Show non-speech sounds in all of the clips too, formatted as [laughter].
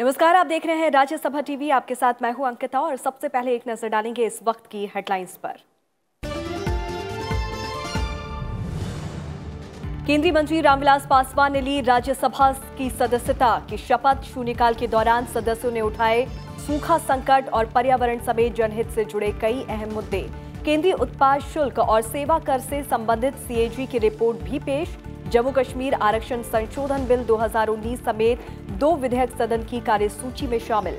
नमस्कार आप देख रहे हैं राज्यसभा टीवी आपके साथ मैं हूं अंकिता और सबसे पहले एक नजर डालेंगे इस वक्त की हेडलाइंस पर केंद्रीय मंत्री रामविलास पासवान ने ली राज्यसभा की सदस्यता की शपथ शून्यकाल के दौरान सदस्यों ने उठाए सूखा संकट और पर्यावरण समेत जनहित से जुड़े कई अहम मुद्दे केंद्रीय उत्पाद शुल्क और सेवा कर से संबंधित सीएजी की रिपोर्ट भी पेश जम्मू कश्मीर आरक्षण संशोधन बिल 2019 समेत दो विधेयक सदन की कार्यसूची में शामिल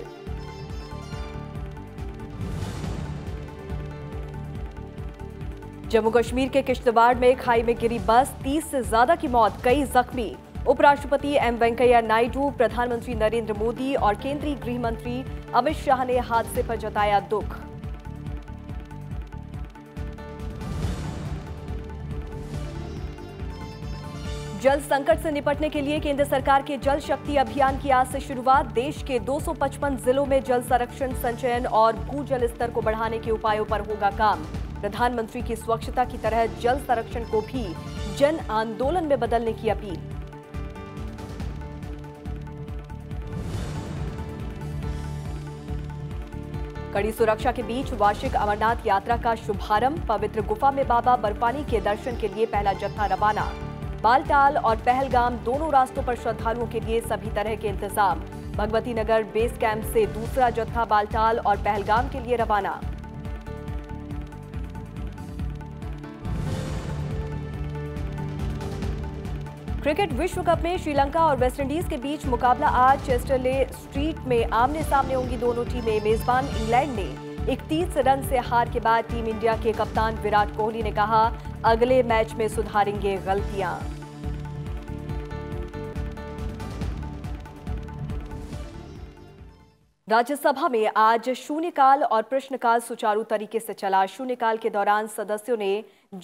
जम्मू कश्मीर के किश्तवाड़ में खाई में गिरी बस 30 से ज्यादा की मौत कई जख्मी उपराष्ट्रपति एम वेंकैया नायडू प्रधानमंत्री नरेंद्र मोदी और केंद्रीय गृह मंत्री अमित शाह ने हादसे पर जताया दुख जल संकट से निपटने के लिए केंद्र सरकार के जल शक्ति अभियान की आज से शुरुआत देश के 255 जिलों में जल संरक्षण संचयन और भू जल स्तर को बढ़ाने के उपायों पर होगा काम प्रधानमंत्री की स्वच्छता की तरह जल संरक्षण को भी जन आंदोलन में बदलने की अपील कड़ी सुरक्षा के बीच वार्षिक अमरनाथ यात्रा का शुभारंभ पवित्र गुफा में बाबा बर्फानी के दर्शन के लिए पहला जत्था रवाना बालटाल और पहलगाम दोनों रास्तों पर श्रद्धालुओं के लिए सभी तरह के इंतजाम भगवती नगर बेस कैंप से दूसरा जत्था बालटाल और पहलगाम के लिए रवाना क्रिकेट विश्व कप में श्रीलंका और वेस्टइंडीज के बीच मुकाबला आज चेस्टरले स्ट्रीट में आमने सामने होंगी दोनों टीमें मेजबान इंग्लैंड ने इकतीस रन से हार के बाद टीम इंडिया के कप्तान विराट कोहली ने कहा अगले मैच में सुधारेंगे गलतियां राज्यसभा में आज शून्यकाल और प्रश्नकाल सुचारू तरीके से चला शून्यकाल के दौरान सदस्यों ने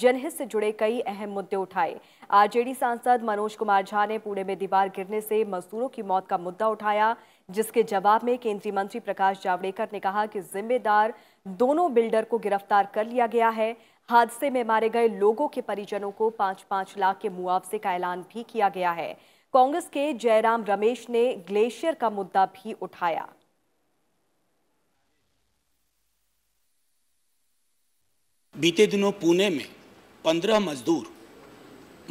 जनहित से जुड़े कई अहम मुद्दे उठाए आरजेडी सांसद मनोज कुमार झा ने पुणे में दीवार गिरने से मजदूरों की मौत का मुद्दा उठाया जिसके जवाब में केंद्रीय मंत्री प्रकाश जावड़ेकर ने कहा कि जिम्मेदार दोनों बिल्डर को गिरफ्तार कर लिया गया है हादसे में मारे गए लोगों के परिजनों को पांच पांच लाख के मुआवजे का ऐलान भी किया गया है कांग्रेस के जयराम रमेश ने ग्लेशियर का मुद्दा भी उठाया बीते दिनों पुणे में पंद्रह मजदूर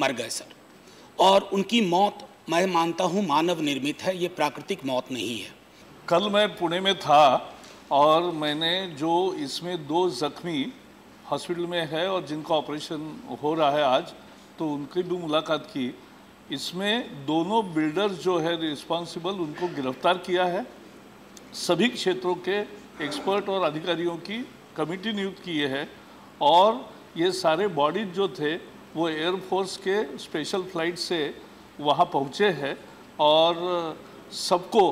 मर गए सर और उनकी मौत मैं मानता हूँ मानव निर्मित है ये प्राकृतिक मौत नहीं है कल मैं पुणे में था और मैंने जो इसमें दो जख्मी हॉस्पिटल में है और जिनका ऑपरेशन हो रहा है आज तो उनकी भी मुलाकात की इसमें दोनों बिल्डर्स जो है रिस्पॉन्सिबल उनको गिरफ्तार किया है सभी क्षेत्रों के एक्सपर्ट और अधिकारियों की कमेटी नियुक्त किए है और ये सारे बॉडीज जो थे वो एयरफोर्स के स्पेशल फ्लाइट से वहाँ पहुँचे हैं और सबको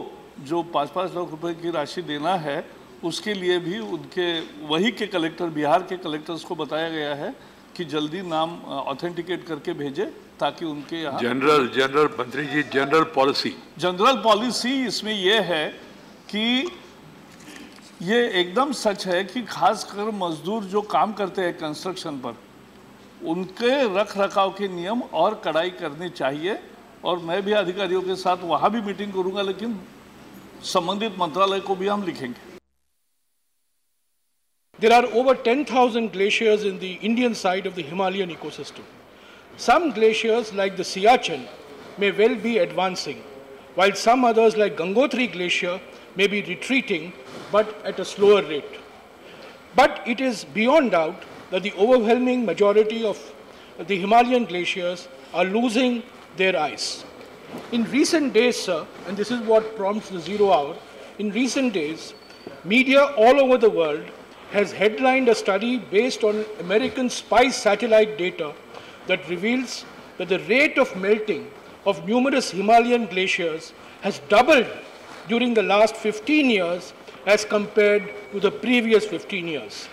जो पाँच पाँच लाख रुपए की राशि देना है उसके लिए भी उनके वही के कलेक्टर बिहार के कलेक्टर्स को बताया गया है कि जल्दी नाम ऑथेंटिकेट करके भेजे ताकि उनके यहाँ जनरल जनरल मंत्री ji general policy general policy इसमें यह है कि ये एकदम सच है कि खासकर मजदूर जो काम करते हैं कंस्ट्रक्शन पर उनके रख रखाव के नियम और कड़ाई करनी चाहिए और मैं भी अधिकारियों के साथ वहां भी मीटिंग करूंगा लेकिन संबंधित मंत्रालय को भी हम लिखेंगे there are over ten thousand glaciers in the Indian side of the Himalayan ecosystem some glaciers like the Siachen may well be advancing while some others like Gangotri glacier may be retreating but at a slower rate but it is beyond doubt that the overwhelming majority of the himalayan glaciers are their eyes. In recent days, sir, and this is what prompts the zero hour, in recent days, media all over the world has headlined a study based on American spy satellite data that reveals that the rate of melting of numerous Himalayan glaciers has doubled during the last 15 years as compared to the previous 15 years.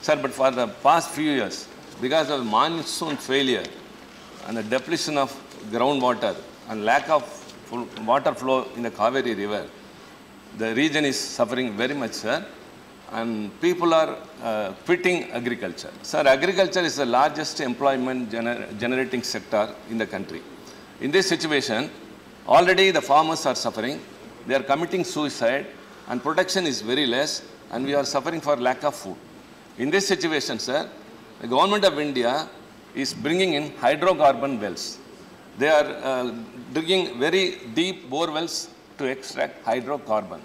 Sir, but for the past few years, because of monsoon failure, and the depletion of groundwater and lack of water flow in the Kaveri river, the region is suffering very much, sir. And people are uh, quitting agriculture. Sir, agriculture is the largest employment gener generating sector in the country. In this situation, already the farmers are suffering. They are committing suicide and protection is very less and we are suffering for lack of food. In this situation, sir, the government of India is bringing in hydrocarbon wells. They are uh, digging very deep bore wells to extract hydrocarbon.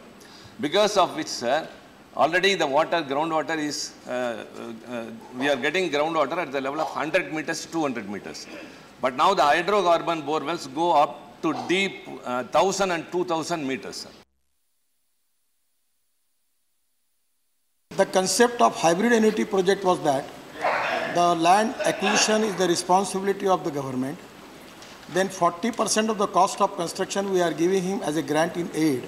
Because of which, sir, already the water, groundwater is, uh, uh, uh we are getting groundwater at the level of 100 meters, to 200 meters. But now the hydrocarbon bore wells go up to deep 1000 uh, and 2000 meters. Sir. The concept of hybrid energy project was that the land acquisition is the responsibility of the government. Then 40% of the cost of construction we are giving him as a grant in aid.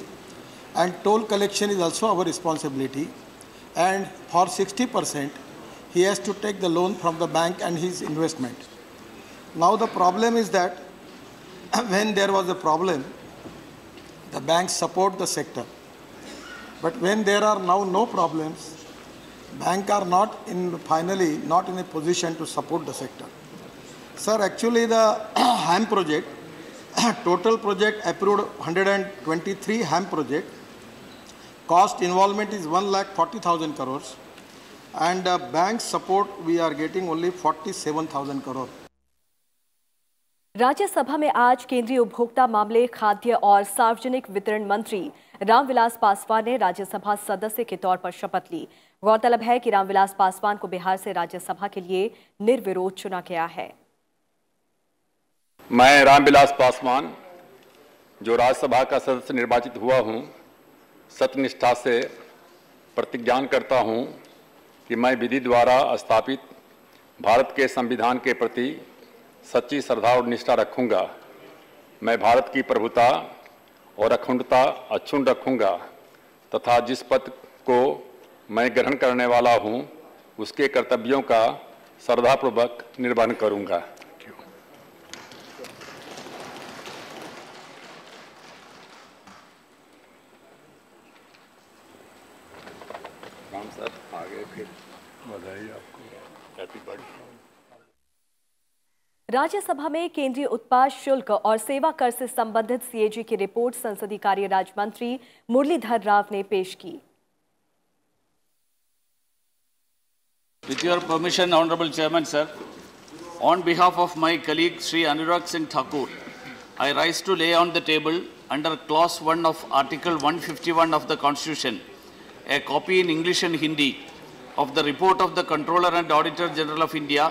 And toll collection is also our responsibility. And for 60%, he has to take the loan from the bank and his investment. Now the problem is that [clears throat] when there was a problem, the banks support the sector. But when there are now no problems, bank are not in finally not in a position to support the sector. Sir, actually the HAM project, total project approved 123 HAM project. Cost involvement is 1 lakh 40,000 crores and uh, bank support we are getting only 47,000 crore. Rajya Sabha में आज केंद्रीय उपभोक्ता मामले खाद्य और सार्वजनिक वितरण मंत्री रामविलास पासवान ने राज्यसभा सदस्य के तौर पर शपथ ली गौरतलब है कि रामविलास पासवान को बिहार से राज्यसभा के लिए निर्विरोध चुना गया है मैं रामविलास पासवान जो राज्यसभा का सदस्य निर्वाचित हुआ हूं, सत्यनिष्ठा से प्रतिज्ञान करता हूं कि मैं विधि द्वारा स्थापित भारत के संविधान के प्रति सच्ची श्रद्धा और निष्ठा रखूंगा मैं भारत की प्रभुता और अखंडता अक्षुण रखूंगा तथा जिस पद को मैं ग्रहण करने वाला हूँ उसके कर्तव्यों का श्रद्धापूर्वक निर्वहन करूँगा राज्यसभा में केंद्रीय उत्पाद शुल्क और सेवा कर से संबंधित सीएजी की रिपोर्ट संसदीय कार्य राज्य मंत्री मुरलीधर राव ने पेश की With your permission, Honorable Chairman, sir, on behalf of my colleague Sri Anurag Singh Thakur, I rise to lay on the table under Clause 1 of Article 151 of the Constitution a copy in English and Hindi of the report of the Controller and Auditor General of India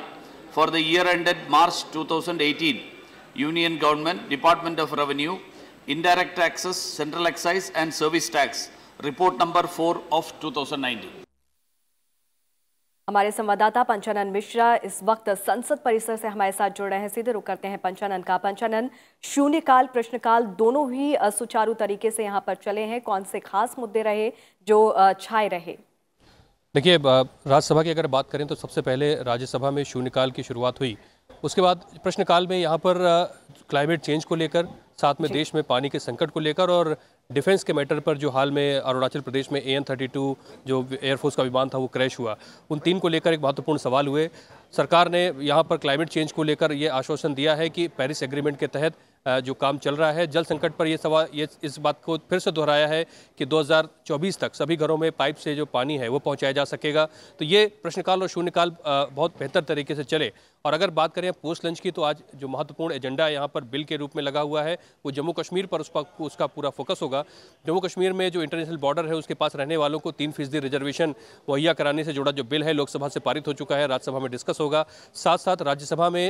for the year ended March 2018, Union Government, Department of Revenue, Indirect Taxes, Central Excise and Service Tax, report number 4 of 2019. हमारे संवाददाता पंचानंद मिश्रा इस वक्त संसद परिसर से हमारे साथ जुड़ रहे हैं सीधे रुक करते हैं पंचानंद का पंचानंद शून्यकाल प्रश्नकाल दोनों ही सुचारू तरीके से यहाँ पर चले हैं कौन से खास मुद्दे रहे जो छाए रहे देखिए राज्यसभा की अगर बात करें तो सबसे पहले राज्यसभा में शून्यकाल की शुरुआत हुई उसके बाद प्रश्नकाल में यहाँ पर क्लाइमेट चेंज को लेकर साथ में देश में पानी के संकट को लेकर और डिफेंस के मैटर पर जो हाल में अरुणाचल प्रदेश में ए एन थर्टी टू जो एयरफोर्स का विमान था वो क्रैश हुआ उन तीन को लेकर एक महत्वपूर्ण सवाल हुए सरकार ने यहाँ पर क्लाइमेट चेंज को लेकर ये आश्वासन दिया है कि पेरिस एग्रीमेंट के तहत जो काम चल रहा है जल संकट पर ये सवाल ये इस बात को फिर से दोहराया है कि 2024 तक सभी घरों में पाइप से जो पानी है वो पहुंचाया जा सकेगा तो ये प्रश्नकाल और शून्यकाल बहुत बेहतर तरीके से चले और अगर बात करें पोस्ट लंच की तो आज जो महत्वपूर्ण एजेंडा यहाँ पर बिल के रूप में लगा हुआ है वो जम्मू कश्मीर पर उस पर उसका पूरा फोकस होगा जम्मू कश्मीर में जो इंटरनेशनल बॉर्डर है उसके पास रहने वालों को तीन फीसदी रिजर्वेशन मुहैया कराने से जुड़ा जो बिल है लोकसभा से पारित हो चुका है राज्यसभा में डिस्कस होगा साथ साथ राज्यसभा में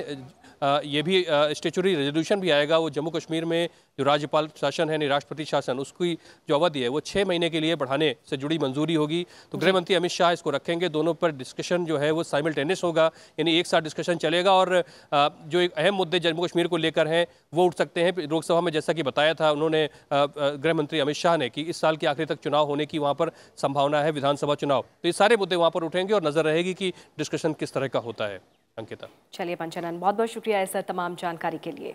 ये भी स्टेचुरी रेजोल्यूशन भी आएगा था वो जम्मू कश्मीर में जो राज्यपाल शासन है राष्ट्रपति शासन उसकी जो अवधि है वो छः महीने के लिए बढ़ाने से जुड़ी मंजूरी होगी तो गृह मंत्री अमित शाह इसको रखेंगे दोनों पर डिस्कशन जो है वो साइमल्टेनियस होगा यानी एक साथ डिस्कशन चलेगा और जो एक अहम मुद्दे जम्मू कश्मीर को लेकर हैं वो उठ सकते हैं लोकसभा में जैसा कि बताया था उन्होंने गृह मंत्री अमित शाह ने कि इस साल के आखिरी तक चुनाव होने की वहाँ पर संभावना है विधानसभा चुनाव तो ये सारे मुद्दे वहाँ पर उठेंगे और नजर रहेगी कि डिस्कशन किस तरह का होता है अंकिता चलिए पंचानंद बहुत बहुत शुक्रिया सर तमाम जानकारी के लिए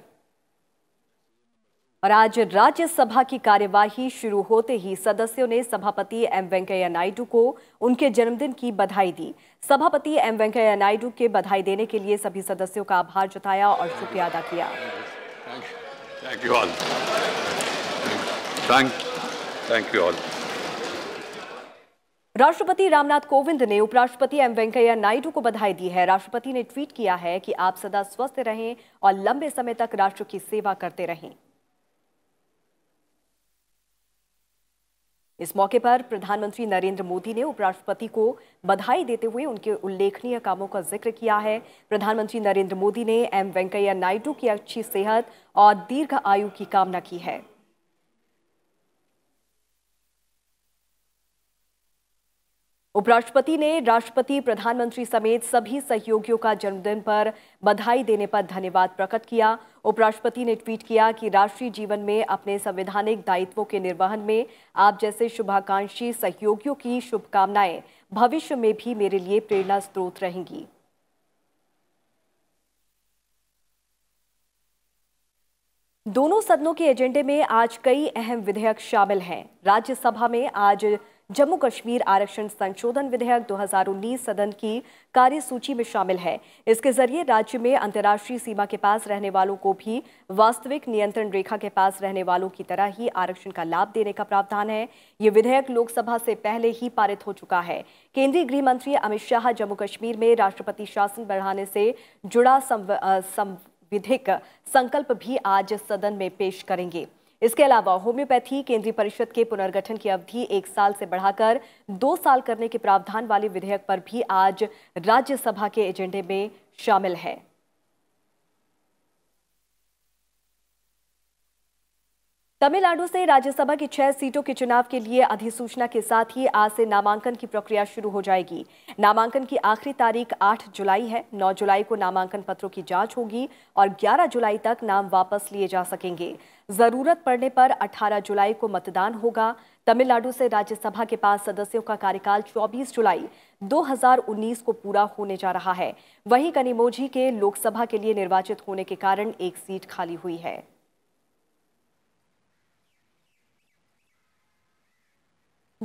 और आज राज्यसभा की कार्यवाही शुरू होते ही सदस्यों ने सभापति एम वेंकैया नायडू को उनके जन्मदिन की बधाई दी सभापति एम वेंकैया नायडू के बधाई देने के लिए सभी सदस्यों का आभार जताया और शुक्रिया अदा किया राष्ट्रपति रामनाथ कोविंद ने उपराष्ट्रपति एम वेंकैया नायडू को बधाई दी है राष्ट्रपति ने ट्वीट किया है कि आप सदा स्वस्थ रहें और लंबे समय तक राष्ट्र की सेवा करते रहें इस मौके पर प्रधानमंत्री नरेंद्र मोदी ने उपराष्ट्रपति को बधाई देते हुए उनके उल्लेखनीय कामों का जिक्र किया है प्रधानमंत्री नरेंद्र मोदी ने एम वेंकैया नायडू की अच्छी सेहत और दीर्घ आयु की कामना की है उपराष्ट्रपति ने राष्ट्रपति प्रधानमंत्री समेत सभी सहयोगियों का जन्मदिन पर बधाई देने पर धन्यवाद प्रकट किया उपराष्ट्रपति ने ट्वीट किया कि राष्ट्रीय जीवन में अपने संवैधानिक दायित्वों के निर्वहन में आप जैसे शुभाकांक्षी सहयोगियों की शुभकामनाएं भविष्य में भी मेरे लिए प्रेरणा स्रोत रहेंगी दोनों सदनों के एजेंडे में आज कई अहम विधेयक शामिल हैं राज्यसभा में आज जम्मू कश्मीर आरक्षण संशोधन विधेयक 2019 सदन की कार्य सूची में शामिल है इसके जरिए राज्य में अंतर्राष्ट्रीय सीमा के पास रहने वालों को भी वास्तविक नियंत्रण रेखा के पास रहने वालों की तरह ही आरक्षण का लाभ देने का प्रावधान है ये विधेयक लोकसभा से पहले ही पारित हो चुका है केंद्रीय गृह मंत्री अमित शाह जम्मू कश्मीर में राष्ट्रपति शासन बढ़ाने से जुड़ा संविधिक संकल्प भी आज सदन में पेश करेंगे इसके अलावा होम्योपैथी केंद्रीय परिषद के पुनर्गठन की अवधि एक साल से बढ़ाकर दो साल करने के प्रावधान वाले विधेयक पर भी आज राज्यसभा के एजेंडे में शामिल है तमिलनाडु से राज्यसभा की छह सीटों के चुनाव के लिए अधिसूचना के साथ ही आज से नामांकन की प्रक्रिया शुरू हो जाएगी नामांकन की आखिरी तारीख 8 जुलाई है 9 जुलाई को नामांकन पत्रों की जांच होगी और 11 जुलाई तक नाम वापस लिए जा सकेंगे जरूरत पड़ने पर 18 जुलाई को मतदान होगा तमिलनाडु से राज्यसभा के पास सदस्यों का कार्यकाल 24 जुलाई 2019 को पूरा होने जा रहा है वहीं कनिमोझी के लोकसभा के लिए निर्वाचित होने के कारण एक सीट खाली हुई है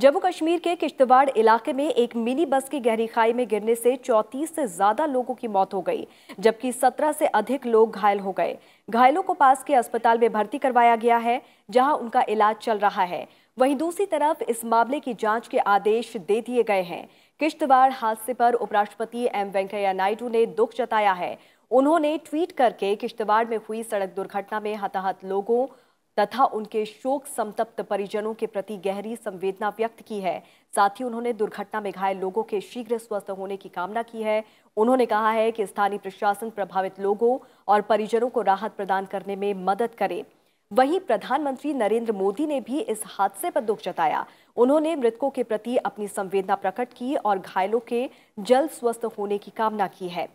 जम्मू कश्मीर के किश्तवाड़ इलाके में एक मिनी बस की गहरी खाई में गिरने से 34 से ज्यादा लोगों की मौत हो गई जबकि 17 से अधिक लोग घायल हो गए घायलों को पास के अस्पताल में भर्ती करवाया गया है जहां उनका इलाज चल रहा है वहीं दूसरी तरफ इस मामले की जांच के आदेश दे दिए गए हैं किश्तवाड़ हादसे पर उपराष्ट्रपति एम वेंकैया नायडू ने दुख जताया है उन्होंने ट्वीट करके किश्तवाड़ में हुई सड़क दुर्घटना में हताहत लोगों तथा उनके शोक संतप्त परिजनों के प्रति गहरी संवेदना व्यक्त की है साथ ही उन्होंने दुर्घटना में घायल लोगों के शीघ्र स्वस्थ होने की कामना की है उन्होंने कहा है कि स्थानीय प्रशासन प्रभावित लोगों और परिजनों को राहत प्रदान करने में मदद करे वहीं प्रधानमंत्री नरेंद्र मोदी ने भी इस हादसे पर दुख जताया उन्होंने मृतकों के प्रति अपनी संवेदना प्रकट की और घायलों के जल्द स्वस्थ होने की कामना की है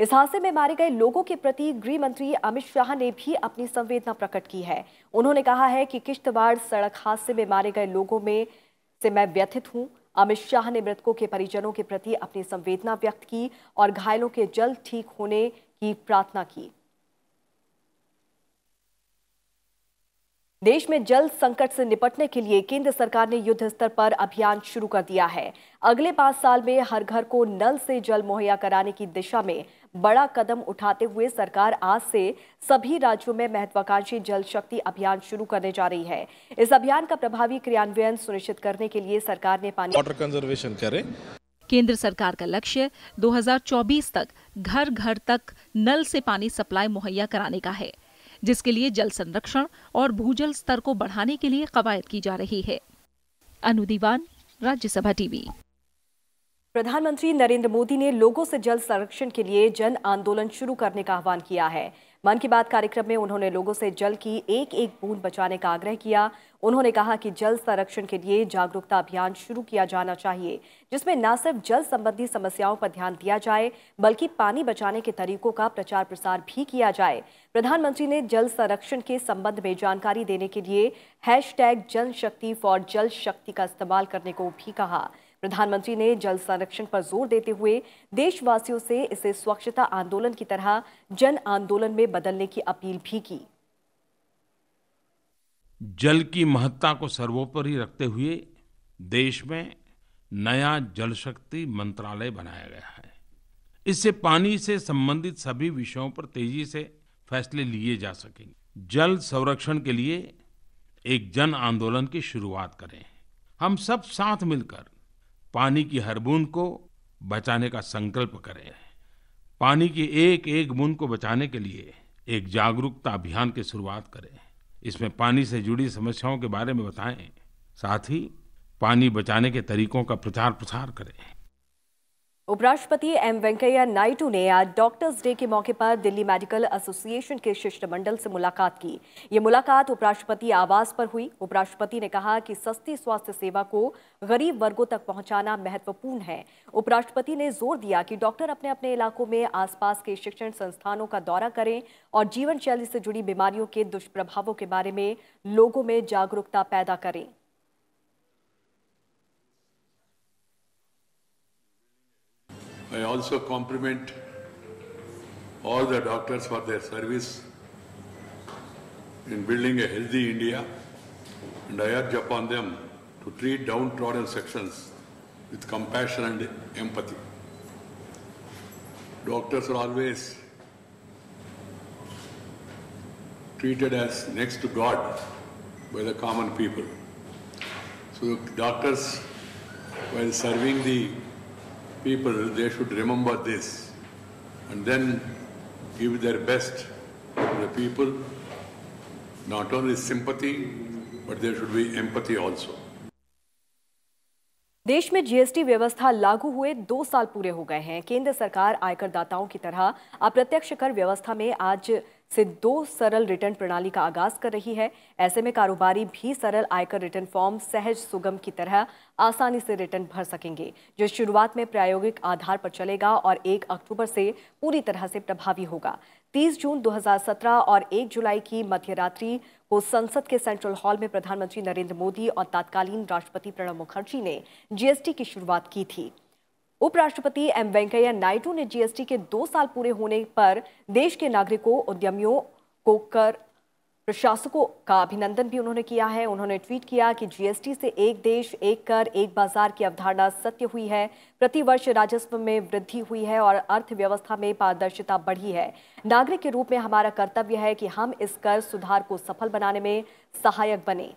इस हादसे में मारे गए लोगों के प्रति गृह मंत्री अमित शाह ने भी अपनी संवेदना प्रकट की है उन्होंने कहा है कि किश्तवाड़ सड़क हादसे में मारे गए लोगों में से मैं व्यथित हूं अमित शाह ने मृतकों के परिजनों के प्रति अपनी संवेदना व्यक्त की और घायलों के जल्द ठीक होने की प्रार्थना की देश में जल संकट से निपटने के लिए केंद्र सरकार ने युद्ध स्तर पर अभियान शुरू कर दिया है अगले पांच साल में हर घर को नल से जल मुहैया कराने की दिशा में बड़ा कदम उठाते हुए सरकार आज से सभी राज्यों में महत्वाकांक्षी जल शक्ति अभियान शुरू करने जा रही है इस अभियान का प्रभावी क्रियान्वयन सुनिश्चित करने के लिए सरकार ने पानी वाटर कंजर्वेशन करे केंद्र सरकार का लक्ष्य 2024 तक घर घर तक नल से पानी सप्लाई मुहैया कराने का है जिसके लिए जल संरक्षण और भूजल स्तर को बढ़ाने के लिए कवायद की जा रही है अनुदीवान राज्यसभा टीवी प्रधानमंत्री नरेंद्र मोदी ने लोगों से जल संरक्षण के लिए जन आंदोलन शुरू करने का आह्वान किया है मन की बात कार्यक्रम में उन्होंने लोगों से जल की एक एक बूंद बचाने का आग्रह किया उन्होंने कहा कि जल संरक्षण के लिए जागरूकता अभियान शुरू किया जाना चाहिए जिसमें न सिर्फ जल संबंधी समस्याओं पर ध्यान दिया जाए बल्कि पानी बचाने के तरीकों का प्रचार प्रसार भी किया जाए प्रधानमंत्री ने जल संरक्षण के संबंध में जानकारी देने के लिए हैश टैग शक्ति फॉर जल शक्ति का इस्तेमाल करने को भी कहा प्रधानमंत्री ने जल संरक्षण पर जोर देते हुए देशवासियों से इसे स्वच्छता आंदोलन की तरह जन आंदोलन में बदलने की अपील भी की जल की महत्ता को सर्वोपरि रखते हुए देश में नया जल शक्ति मंत्रालय बनाया गया है इससे पानी से संबंधित सभी विषयों पर तेजी से फैसले लिए जा सकेंगे जल संरक्षण के लिए एक जन आंदोलन की शुरुआत करें हम सब साथ मिलकर पानी की हर बूंद को बचाने का संकल्प करें पानी की एक एक बूंद को बचाने के लिए एक जागरूकता अभियान की शुरुआत करें इसमें पानी से जुड़ी समस्याओं के बारे में बताएं साथ ही पानी बचाने के तरीकों का प्रचार प्रसार करें उपराष्ट्रपति एम वेंकैया नायडू ने आज डॉक्टर्स डे के मौके पर दिल्ली मेडिकल एसोसिएशन के शिष्टमंडल से मुलाकात की ये मुलाकात उपराष्ट्रपति आवास पर हुई उपराष्ट्रपति ने कहा कि सस्ती स्वास्थ्य सेवा को गरीब वर्गों तक पहुंचाना महत्वपूर्ण है उपराष्ट्रपति ने जोर दिया कि डॉक्टर अपने अपने इलाकों में आसपास के शिक्षण संस्थानों का दौरा करें और जीवन शैली से जुड़ी बीमारियों के दुष्प्रभावों के बारे में लोगों में जागरूकता पैदा करें I also compliment all the doctors for their service in building a healthy India and I urge upon them to treat downtrodden sections with compassion and empathy. Doctors are always treated as next to God by the common people. So doctors, while serving the people, they should remember this and then give their best to the people, not only sympathy, but there should be empathy also. देश में GST व्यवस्था लागू हुए दो साल पूरे हो गए हैं केंद्र सरकार आयकरदाताओं की तरह अप्रत्यक्ष कर व्यवस्था में आज से दो सरल रिटर्न प्रणाली का आगाज कर रही है ऐसे में कारोबारी भी सरल आयकर रिटर्न फॉर्म सहज सुगम की तरह आसानी से रिटर्न भर सकेंगे जो शुरुआत में प्रायोगिक आधार पर चलेगा और एक अक्टूबर से पूरी तरह से प्रभावी होगा 30 जून 2017 और 1 जुलाई की मध्य रात्रि को संसद के सेंट्रल हॉल में प्रधानमंत्री नरेंद्र मोदी और तत्कालीन राष्ट्रपति प्रणब मुखर्जी ने जीएसटी की शुरुआत की थी उपराष्ट्रपति एम वेंकैया नायडू ने जीएसटी के दो साल पूरे होने पर देश के नागरिकों उद्यमियों को कर प्रशासकों का अभिनंदन भी उन्होंने किया है उन्होंने ट्वीट किया कि जीएसटी से एक देश एक कर एक बाजार की अवधारणा सत्य हुई है प्रतिवर्ष राजस्व में वृद्धि हुई है और अर्थव्यवस्था में पारदर्शिता बढ़ी है नागरिक के रूप में हमारा कर्तव्य है कि हम इस कर सुधार को सफल बनाने में सहायक बने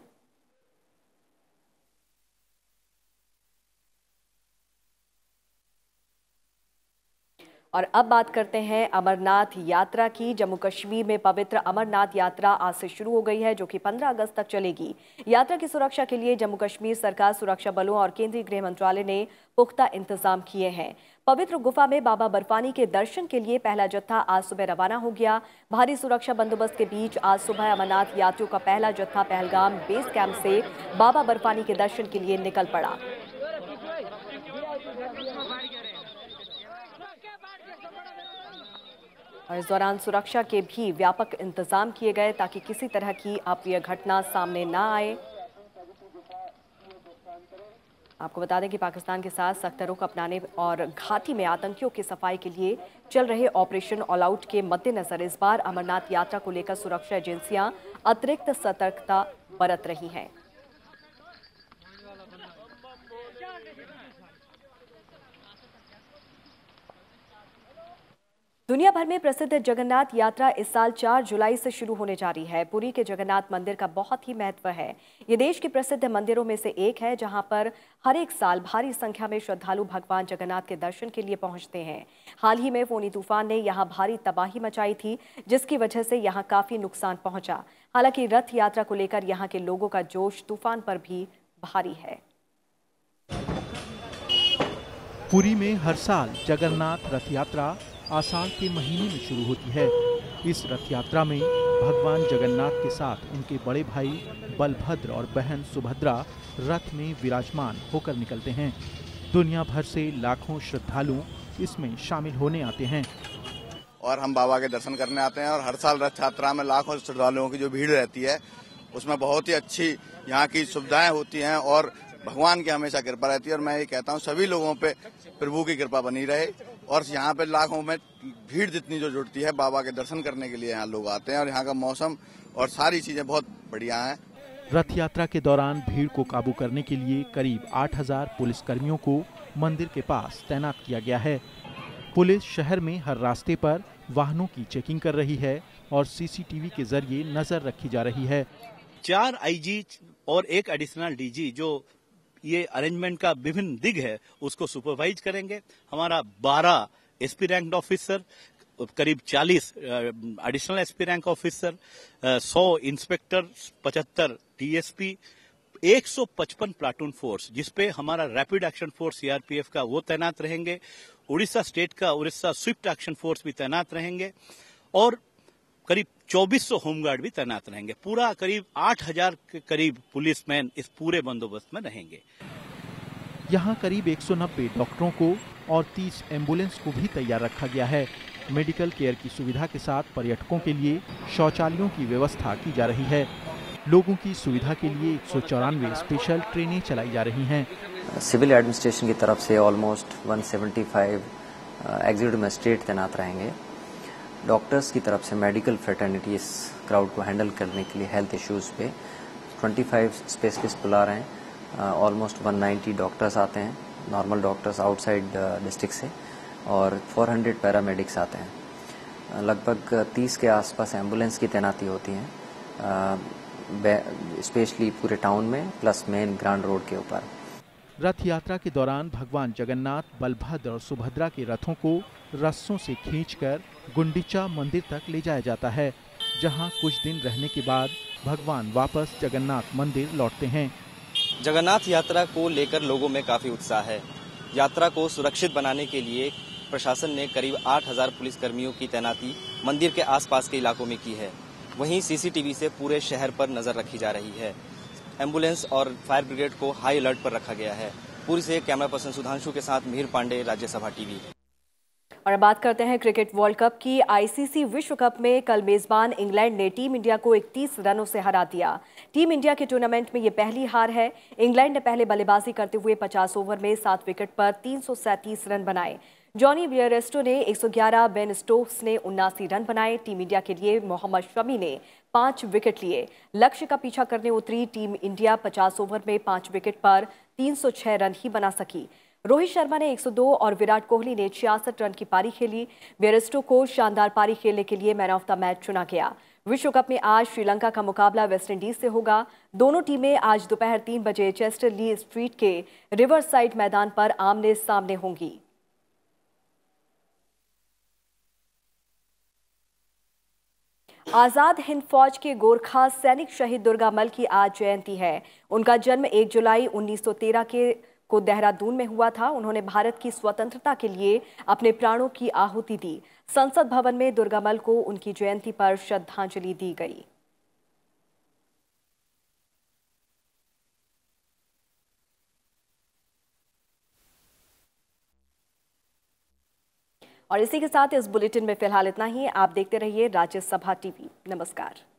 और अब बात करते हैं अमरनाथ यात्रा की जम्मू कश्मीर में पवित्र अमरनाथ यात्रा आज से शुरू हो गई है जो कि 15 अगस्त तक चलेगी यात्रा की सुरक्षा के लिए जम्मू कश्मीर सरकार सुरक्षा बलों और केंद्रीय गृह मंत्रालय ने पुख्ता इंतजाम किए हैं पवित्र गुफा में बाबा बर्फानी के दर्शन के लिए पहला जत्था आज सुबह रवाना हो गया भारी सुरक्षा बंदोबस्त के बीच आज सुबह अमरनाथ यात्रियों का पहला जत्था पहलगाम बेस कैंप से बाबा बर्फानी के दर्शन के लिए निकल पड़ा और इस दौरान सुरक्षा के भी व्यापक इंतजाम किए गए ताकि किसी तरह की अप्रिय घटना सामने ना आए आपको बता दें कि पाकिस्तान के साथ सख्त रुख अपनाने और घाटी में आतंकियों की सफाई के लिए चल रहे ऑपरेशन ऑल आउट के मद्देनजर इस बार अमरनाथ यात्रा को लेकर सुरक्षा एजेंसियां अतिरिक्त सतर्कता बरत रही हैं दुनिया भर में प्रसिद्ध जगन्नाथ यात्रा इस साल 4 जुलाई से शुरू होने जा रही है पुरी के जगन्नाथ मंदिर का बहुत ही महत्व है ये देश के प्रसिद्ध मंदिरों में से एक है जहां पर हर एक साल भारी संख्या में श्रद्धालु भगवान जगन्नाथ के दर्शन के लिए पहुंचते हैं हाल ही में फोनी तूफान ने यहां भारी तबाही मचाई थी जिसकी वजह से यहाँ काफी नुकसान पहुंचा हालांकि रथ यात्रा को लेकर यहाँ के लोगों का जोश तूफान पर भी भारी है पुरी में हर साल जगन्नाथ रथ यात्रा आषाढ़ के महीने में शुरू होती है इस रथ यात्रा में भगवान जगन्नाथ के साथ उनके बड़े भाई बलभद्र और बहन सुभद्रा रथ में विराजमान होकर निकलते हैं दुनिया भर से लाखों श्रद्धालु इसमें शामिल होने आते हैं और हम बाबा के दर्शन करने आते हैं और हर साल रथ यात्रा में लाखों श्रद्धालुओं की जो भीड़ रहती है उसमें बहुत ही अच्छी यहाँ की सुविधाएं होती हैं और भगवान की हमेशा कृपा रहती है और मैं ये कहता हूँ सभी लोगों पे प्रभु की कृपा बनी रहे और यहाँ पे लाखों में भीड़ जितनी जो जुड़ती है बाबा के दर्शन करने के लिए यहाँ लोग आते हैं और यहाँ का मौसम और सारी चीजें बहुत बढ़िया है रथ यात्रा के दौरान भीड़ को काबू करने के लिए करीब 8000 पुलिस कर्मियों को मंदिर के पास तैनात किया गया है पुलिस शहर में हर रास्ते पर वाहनों की चेकिंग कर रही है और सीसीटीवी के जरिए नजर रखी जा रही है चार आईजी और एक एडिशनल डीजी जो ये अरेंजमेंट का विभिन्न दिग है उसको सुपरवाइज करेंगे हमारा बारह एसपी रैंक ऑफिसर करीब 40 additional SP rank officer 100 inspector 75 DSP 155 platoon force जिसपे हमारा रैपिड एक्शन फोर्स सीआरपीएफ का वो तैनात रहेंगे उड़ीसा स्टेट का उड़ीसा स्विफ्ट एक्शन फोर्स भी तैनात रहेंगे और करीब 2400 होमगार्ड भी तैनात रहेंगे पूरा करीब 8000 के करीब पुलिसमैन इस पूरे बंदोबस्त में रहेंगे यहाँ करीब 190 डॉक्टरों को और 30 एम्बुलेंस को भी तैयार रखा गया है मेडिकल केयर की सुविधा के साथ पर्यटकों के लिए शौचालयों की व्यवस्था की जा रही है लोगों की सुविधा के लिए एक स्पेशल ट्रेनें चलाई जा रही हैं सिविल एडमिनिस्ट्रेशन की तरफ से ऑलमोस्ट 175 एग्जीक्यूटिव मजिस्ट्रेट तैनात रहेंगे डॉक्टर्स की तरफ से मेडिकल फ्रेटर्निटी इस क्राउड को हैंडल करने के लिए हेल्थ इश्यूज पे 25 स्पेशलिस्ट बुला रहे हैं ऑलमोस्ट 190 डॉक्टर्स आते हैं नॉर्मल डॉक्टर्स आउटसाइड डिस्ट्रिक्ट से और 400 पैरामेडिक्स आते हैं लगभग 30 के आसपास एम्बुलेंस की तैनाती होती है स्पेशली पूरे टाउन में प्लस मेन ग्रांड रोड के ऊपर रथ यात्रा के दौरान भगवान जगन्नाथ बलभद्र और सुभद्रा के रथों को रस्सों से खींचकर गुंडीचा मंदिर तक ले जाया जाता है जहां कुछ दिन रहने के बाद भगवान वापस जगन्नाथ मंदिर लौटते हैं जगन्नाथ यात्रा को लेकर लोगों में काफी उत्साह है यात्रा को सुरक्षित बनाने के लिए प्रशासन ने करीब 8000 पुलिस कर्मियों की तैनाती मंदिर के आसपास के इलाकों में की है वहीं सीसीटीवी से पूरे शहर पर नजर रखी जा रही है एम्बुलेंस और फायर ब्रिगेड को हाई अलर्ट पर रखा गया है पूरी से कैमरा पर्सन सुधांशु के साथ मिहिर पांडे राज्यसभा टीवी और अब बात करते हैं क्रिकेट वर्ल्ड कप की आईसीसी विश्व कप में कल मेजबान इंग्लैंड ने टीम इंडिया को 31 रनों से हरा दिया टीम इंडिया के टूर्नामेंट में ये पहली हार है इंग्लैंड ने पहले बल्लेबाजी करते हुए 50 ओवर में सात विकेट पर तीन रन बनाए जॉनी बियरेस्टो ने 111, बेन स्टोक्स ने उन्नासी रन बनाए टीम इंडिया के लिए मोहम्मद शमी ने पांच विकेट लिए लक्ष्य का पीछा करने उतरी टीम इंडिया 50 ओवर में पांच विकेट पर 306 रन ही बना सकी रोहित शर्मा ने 102 और विराट कोहली ने छियासठ रन की पारी खेली बेरिस्टो को शानदार पारी खेलने के लिए मैन ऑफ द मैच चुना गया विश्व कप में आज श्रीलंका का मुकाबला वेस्टइंडीज से होगा दोनों टीमें आज दोपहर तीन बजे चेस्टर ली स्ट्रीट के रिवर साइड मैदान पर आमने सामने होंगी आज़ाद हिंद फौज के गोरखा सैनिक शहीद दुर्गा मल की आज जयंती है उनका जन्म 1 जुलाई 1913 के को देहरादून में हुआ था उन्होंने भारत की स्वतंत्रता के लिए अपने प्राणों की आहुति दी संसद भवन में दुर्गामल को उनकी जयंती पर श्रद्धांजलि दी गई और इसी के साथ इस बुलेटिन में फिलहाल इतना ही आप देखते रहिए राज्यसभा टीवी नमस्कार